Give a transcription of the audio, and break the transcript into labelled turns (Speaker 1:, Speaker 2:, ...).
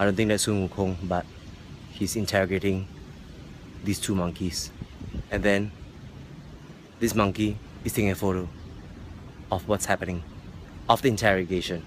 Speaker 1: I don't think that's Sun Wukong, but he's interrogating these two monkeys. And then this monkey is taking a photo of what's happening of the interrogation.